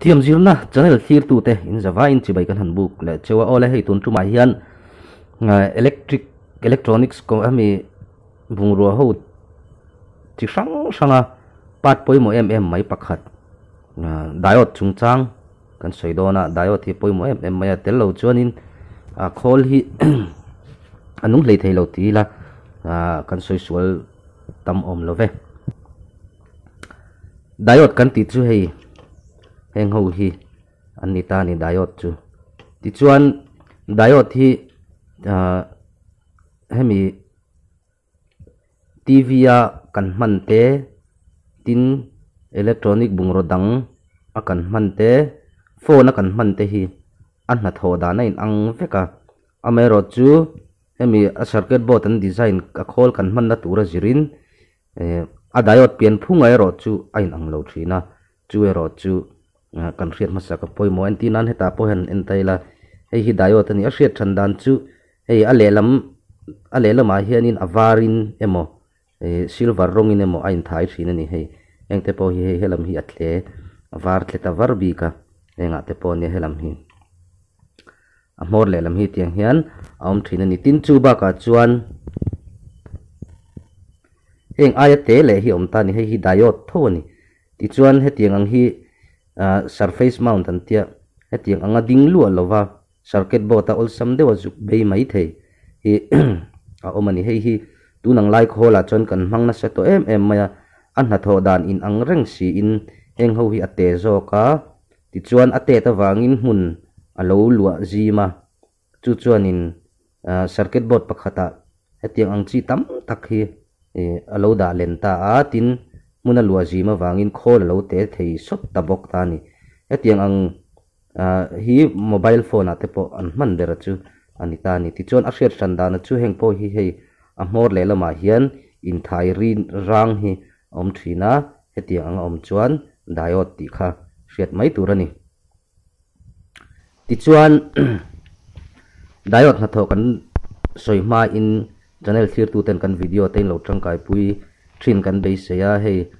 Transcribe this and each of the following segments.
thiam zirna channel thir tu te in zawa in chi bai kan han buk le chewa ole hei tun tu máy hian electric electronics có ko ami bungro ho chi sang sanga pat à, poi mo em em mai pakhat diode chungchang kan na diode hi poi mo em em mai à, tel lo chuanin a à, khol hi anung lei thei lo ti la cần soi sual tam om lo ve diode cần ti chú hei heng ho hi anita ni dayot chu ti chuan dayot hi à, hemi tv a kan man te tin electronic bungro dang a kan man te phone a kan man te hi an na tho dana in ang veka amero chu hemi a circuit board an design a khol kan man na tura jirin eh, a dayot pian phungai e ro chu ain ang lo thina chu ero chu kan riat masa ka poimo an tinan heta po han en taila hei hi dayo tani a riat than dan chu hei a lelam a lelama ah hianin avarin emo eh, silver rongin emo ain thai thin ani hei engte po hi hei helam hi atle var tleta var bi ka enga ah te po ne helam hi a mor lelam hi tiang hian aum thin ani tin chu ba ka chuan eng aya te le hi om ta ni hei hi dayo tho ni ti chuan he tiang ang hi surface mount an tia atiang anga ding lu lova circuit board ta ol sam dewa juk be mai the hi a omani hei hi tunang like hola chon kan mang sa to em em maya an na tho dan in ang reng si in eng ho hi ate zo ka ti chuan ate ta wangin hun alo lua zima chu chuan in circuit board pakhata atiang ang chi tam tak hi alo da len ta a tin muna lua zima wangin khol lo te thei sop ta bok ta ni tiếng ang ah, hi mobile phone ate po an man dera chu anita ni ti chon a sher than dana chu heng po hi hei a lê le lama hian in thai rin rang hi om thina hetiang ang om chuan dayot ti kha hriat ra turani ti chuan dayot na tho kan soima in channel thir tu ten kan video ten lâu trăng cài pui trên kan be se ya hei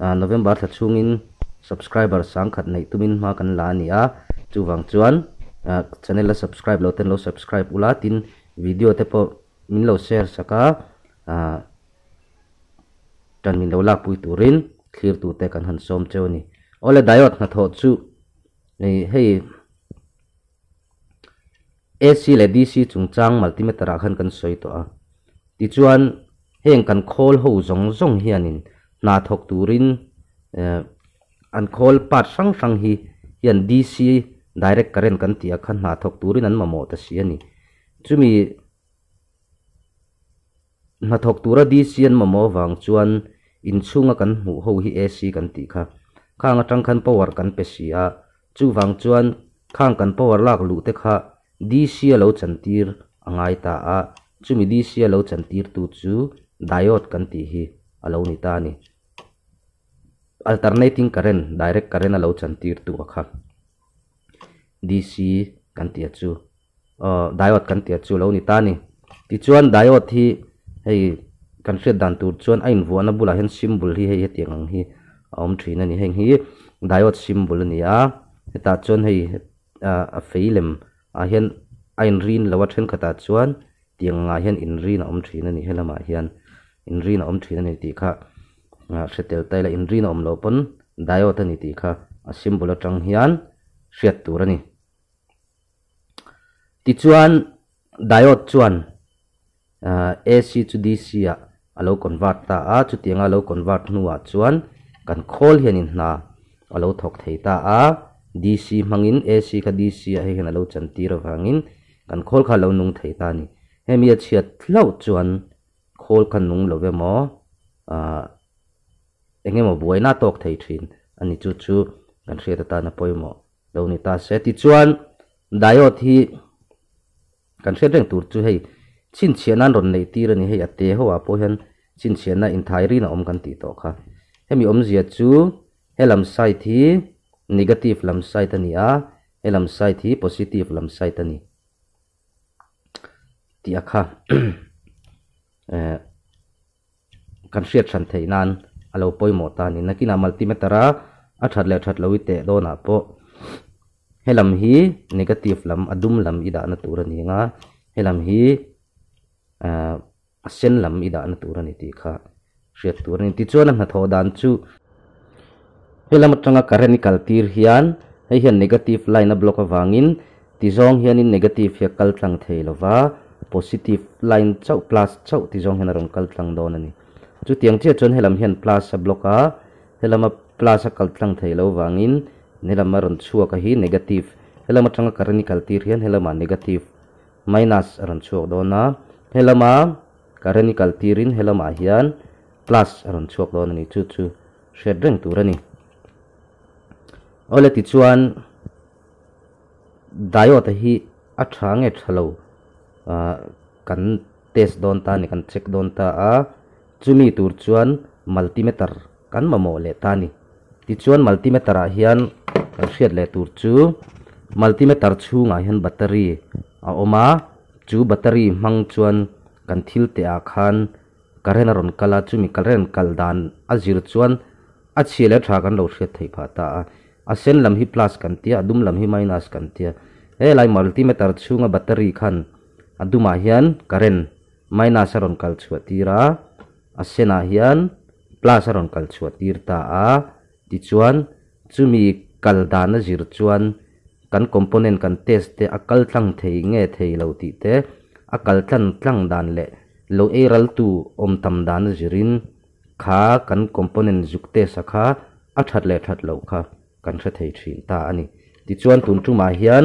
À, november chung in subscriber sang khát khat nei tumin ma kan la ni a chuwang chuan à, channel là subscribe lo ten lo subscribe ula tin video tiếp theo mình lo share saka à, tan mình lo lak pui turin khir tu te kan han som cheu ni ole dayot na tho chú, này hey, AC le DC chungchang multimeter a khan kan soi to a ti chuan heng kan khol ho zong zong hianin นาทกตูรินอันคอลปัดสังสังฮียันดีซีดิเรกการเรนกันตียขันนาทกตูรินนั้นมาหมดเสียนี่จุมีนาทกตูระดีซีนมาหมดวังชวนอินซุงกันหูหูฮีเอซีกันตีค่ะข้างจังคันปวดกันเปเสียจูวังชวนข้างกันปวดลากลูเตค่ะดีซีเลวจันทีร์ง่ายตาจุมีดีซีเลวจันทีร์ตูจูไดออดกันตีฮี alo ni ta ni alternating current direct current alo chantir tu kha dc kan tia chu uh, diode kan tia chu lo ni ta ni ti chuan diode hi hei kan hret dan tur chuan a invuahna bula hian symbol hi hei hetiang ang hi uh, om awm thin ani heng hi diode symbol ani a heta chuan hei uh, a feilem a hian a in rin lo a then khata chuan tianga hian in rin a awm thin helama hian in rin om thin ani ti kha hretel tai la in rin om lo pon diode ani ti kha a symbol atang hian hriat tur ani ti chuan diode chuan ac to dc a alo convert ta a chu tianga lo convert nuwa chuan kan khol hian in na, alo thok thei ta a dc mangin ac kha dc a hei hian alo chan tir wangin kan khol kha lo nung thei ta ni hemi a chiat thlau chuan khol khan nung lo ve mo a enge mo buai na tok thei thin ani chu chu kan hriata ta na poimo lo ni ta se ti chuan dayo thi kan hriat reng tur chu hei chin chian an ron nei tir ani hei ate ho a po hian chin chian na in thai ri na om kan ti to kha hemi om zia chu helam sai thi negative lam sai tani a helam sai thi positive lam sai tani ti akha kan hriat hran theinan a lo pawimawh tanin nakina multimetara a that le that lo te dawnah pawh he lam hi negative lam a dum lam i dahna tur ani nga he lam hi a sen lam i dahna tur ani tih kha hriat tur ani ti chuan a hnathawh dan chu he lam atanga current i kal tir hian hei hian negative line a block avangin ti zawng hianin negative hi a kal tlang thei lova positive line chau plus chau ti zong hena rong kal tlang don ani chu tiang che chon helam hian plus a block a helam a plus a kal tlang thei lo wangin nelam ma ron chua ka hi negative helam atanga karani kal tir hian helam a negative minus ron chuak dona helam a karani kal tirin helam a hian plus ron chuak don ani chú chu shed reng tur ani ole ti chuan diode hi ở trang e thalo Ah, kan tes donta ni kan cek donta a ah, cumi tur multimeter kan mamo tani ti multimeter a ah, hian kan le tur chu multimeter chhungah hian battery a oma chu battery mang chuan kan thil te a khan karen ron kala chu karen kaldan azir chuan a le tha kan lo hriat thei pha ta a sen lam hi plus kan tia dum lam hi minus kan tia he lai multimeter chunga battery khan aduma hian karen, maina saron kal tira, asena hian plus saron kal tira ta a tichuan chumi kaldana zir chuan kan component kan test te akal thlang thei nge thei lo te akal thlan tlang dan le lo eral tu om tam dan zirin kha kan component jukte sakha a le that lo kha kan tha thei thin ta ani ti chuan tun chu ma hian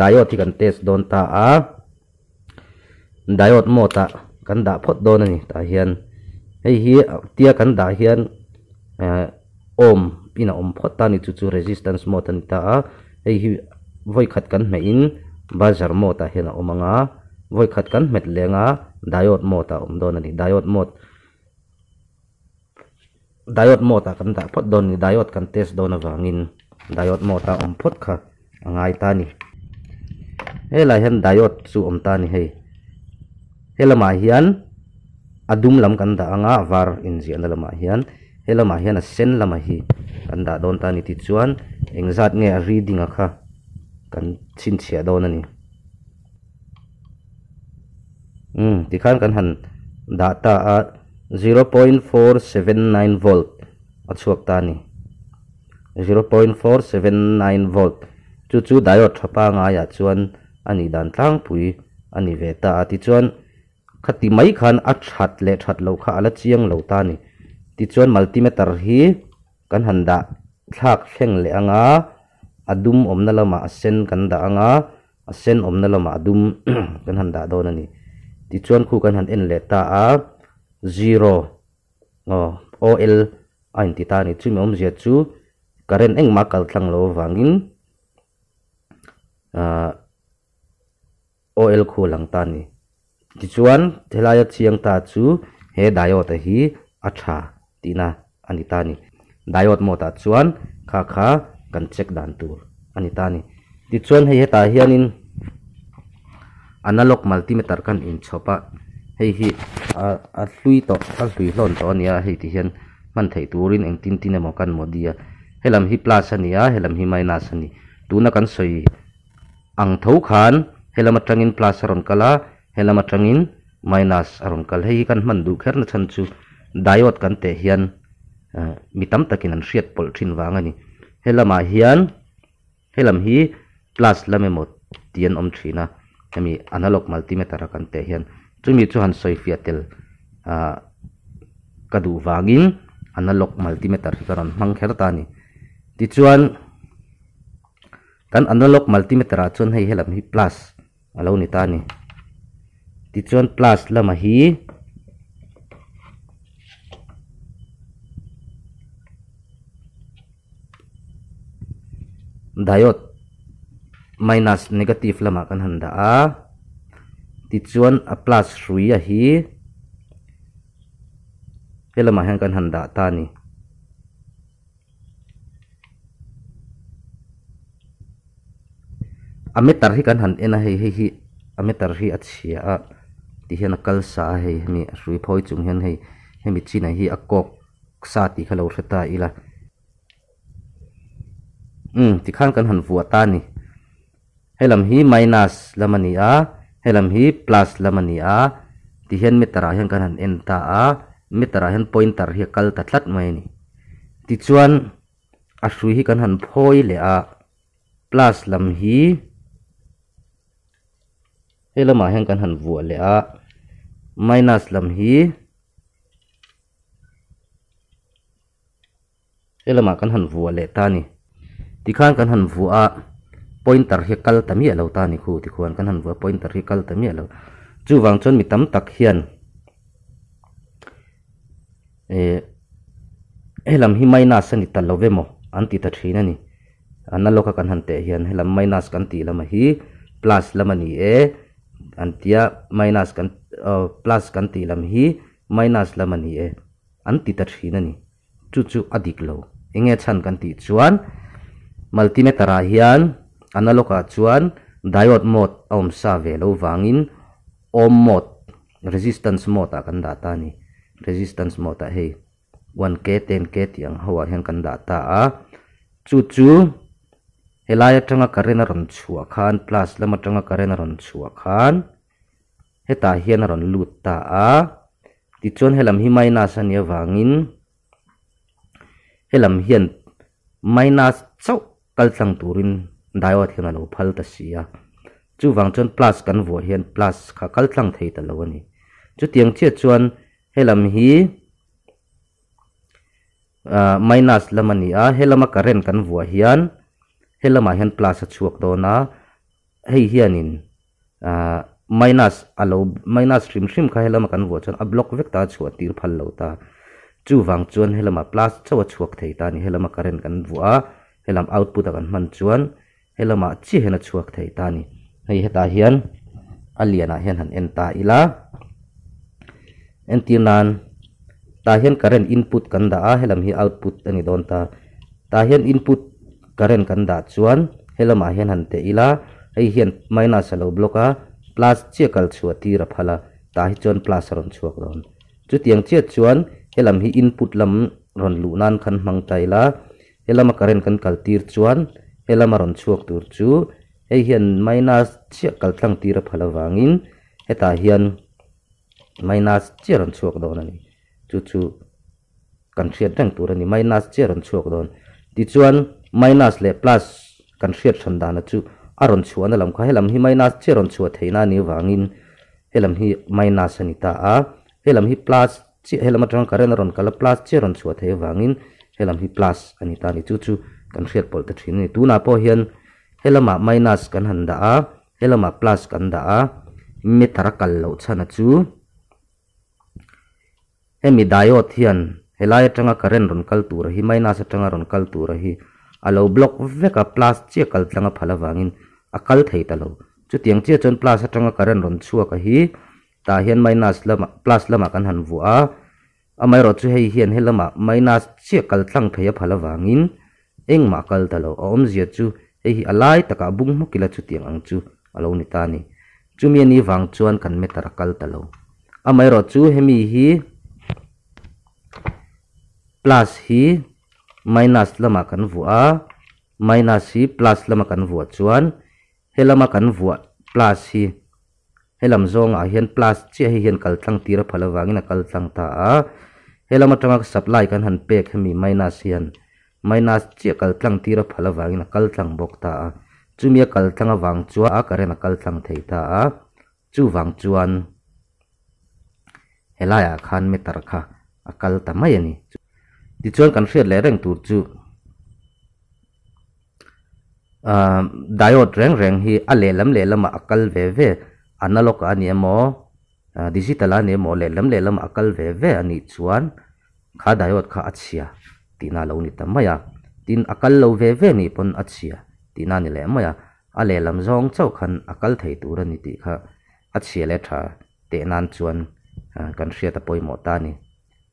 diode kan test don ta a diode mode ta cần dah phot don này ta hiện hei hi tia cần dah hiện om à, pin om phot ta ni chu chu resistance mode ani ta hei hi voi khát cần me in bazar mode à, ta hian a omanga voi khat kan met lenga diode mode ta om don ani diode mode diode mode ta kan dah phot don ni diode cần test don awangin diode mode ta om phot kha ngay ta ni là hiện hen diode chu om ta ni hei helama hian adum lam kan da anga var in an lama hian helama hian a sen lama hi kan da don ta ni ti chuan engzat nge a reading kan a kha kan chin chia don ani hmm, ti khan kan han data a 0.479 volt chuak ta ni 0.479 volt chu chu diode thapa nga ya chuan ani dan tlang pui ani veta ati chuan khati mai khan a that le that lo kha ala chiang lo ta ni ti chuan multimeter hi kan han da thlak theng le anga adum omna lama a sen kan da anga a sen omna lama adum kan han da don ani ti chuan kan han en le ta a zero o ol a in ti ta ni chu mom zia chu current eng ma kal thlang lo wangin a ol khu lang ta tichuan thelaia chiang ta chu he diode hi a tha tina ani ta ni diode mota chuan kha kha kan check dan tur ani ta ni tichuan he ta hianin analog multimeter kan in chopa hei hi a a hlui to a hlui hlon to ania hei ti hian man thei turin eng tin tin kan modia helam hi plus ania helam hi minus ani tuna kan soi ang tho khan helam atangin plus ron kala hela matangin minus arun kal hei kan mandu kher na chan chu kan te hian mitam takin an riat pol thin wang ani helama hian helam hi plus lame mot tian om thina kami analog multimeter kan te hian chumi chu han soifia tel a kadu wangin analog multimeter hi karon mang kher ta ni ti chuan kan analog multimeter a chon hei helam hi plus alo ni ta ni tichuan plus lama hi diode minus negative lama kan handa a tichuan a plus hrui hi yang lama kan handa ta ni a hi kan han ena hei hei hi ameter hi ti hian a kal sa hei hemi a hrui phoi chung hian hei hemi chinai hi a kok sa ti khalo hreta ila um ti khan kan han vua ta ni helam hi minus lamani a helam hi plus lamani a ti hian mitara hian kan han en ta a mitara hian pointer hi kal ta thlat mai ni ti chuan a hrui hi kan han phoi le a plus lam hi helama hian kan han vua le a minus lam hi elama kan han vua le ta ni tikhan kan han vua pointer hi kal tami alo ta ni khu tikhuan kan han vua pointer hi kal tami alo chuwang chon mi tam tak hian e helam hi minus ani tal love mo anti ta thina ni analoka kan han te hian helam minus kan ti lama hi plus lama ni e antia minus kan plus kan ti lam hi minus lam ani e an ti hi thin chu chu adik lo enge chan kan ti chuan multimeter ah hian ah chuan diode mode om sa ve lo wangin ohm mode resistance mode ah kan data ni resistance mode ah hei 1k 10k tiang hawa hian kan data a chu chu helai atanga karena ron chua plus lama atanga karena ron kan heta hian ron lut ta a ti chuan helam hi minus an awangin helam hian minus chau kal tlang turin daio thina lo phal ta sia chu wang chuan plus kan vua hian plus kha kal tlang thei ta lo ani chu tiang chia chuan helam hi minus lama ni a helama current kan vuah hian helama hian plus a chuak dawna hei hianin minus alo minus rim rim kha helama kan buat chon a block vek ta chhuat tir phal lo ta chu wang chuan helama plus chawa chuak thei ta ni helama current kan vu a helam output kan man chuan helama chi hena chuak thei ta ni hei heta hian aliana hian han en ta ila en tir nan ta hian current input kan da a helam hi output ani don ta ta hian input current kan da chuan helama hian han te ila hei hian minus alo block a plus chia kal chua ti ra phala ta hi chon plus ron chuak ron chu tiang chia chuan helam hi input lam ron lu nan khan mang taila helama current kan kal tir chuan helama ron chuak tur chu hei hian minus chia kal tlang ti ra phala wangin heta hian minus chia ron chuak don ani chu chu kan thiat tang tur ani minus chia ron chuak don ti chuan minus le plus kan thiat thon dana chu aron chuan alam kha helam hi minus cheron chu theina ni wangin helam hi minus anita? a helam hi plus chi helam atang karen ron kala plus cheron chu the wangin helam hi plus anita ni chu chu kan hriat pol ta thin ni tuna po hian helama minus kan handa a helama plus kan da a mi tarakal lo chana chu hemi diode hian helai atanga karen ron kal tur hi minus atanga ron kal tur hi alo block veka plus che kal tlanga phala wangin akal thei ta lo chu tiang chia chon plus atanga karan ron chua ka hi ta hian minus lama plus lama kan han vu a amai ro chu hei hian helama minus chia kal tlang phei a phalawangin engma kal ta lo om zia chu hei hi alai taka bung mukila chu tiang ang chu alo ni ta ni chumi ni wang chuan kan me tara kal ta lo amai ro chu hemi hi plus hi minus lama kan vu a minus hi plus lama kan vu chuan helama kan vua plus hi helam a hian plus chiah hi hian kal tlang tira phala wangin a kal tlang ta a helama tanga supply kan han pek hemi minus hian minus chiah kal tlang tira phala wangin a kal tlang bok ta a chumia kal thlanga awang chua a karen a kal tlang thei ta a chu wang chuan helaya khan me tar kha akal ta mai ani ti chuan kan hriat le reng tur chu diode reng reng hi a lelam lelam a akal ve ve analog ani emo digital ani emo lelam lelam akal ve ve ani chuan kha diode kha achia tina lo ni tamaya tin akal lo ve ve ni pon achia tina ni le maya a lelam zong chau khan akal thei tur ani ti kha achia le tha te nan chuan à, kan hria ta poi mo ta ni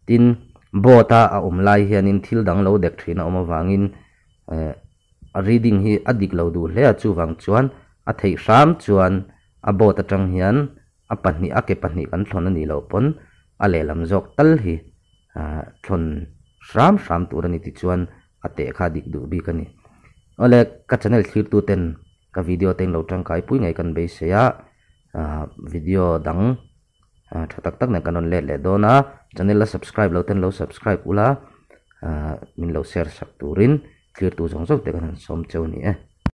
tin bota a um lai hian in thil dang lo dek thina om awangin à, reading hi adik lo du lea a chu wang chuan a thei ram chuan a bot atang hian a pahnih a ke pahnih kan thlon ani lo pon a le lam zawk tal hi thlon ram ram tur ani ti chuan a te kha dik du bi kani ole ka channel thlir tu ten ka video ten lo tang kai pui ngai kan be se ya video dang thatak tak na kanon le le dona channel la subscribe lo ten lo subscribe ula min lo share sak turin kirtu zhonshok dekha zhonshom chawani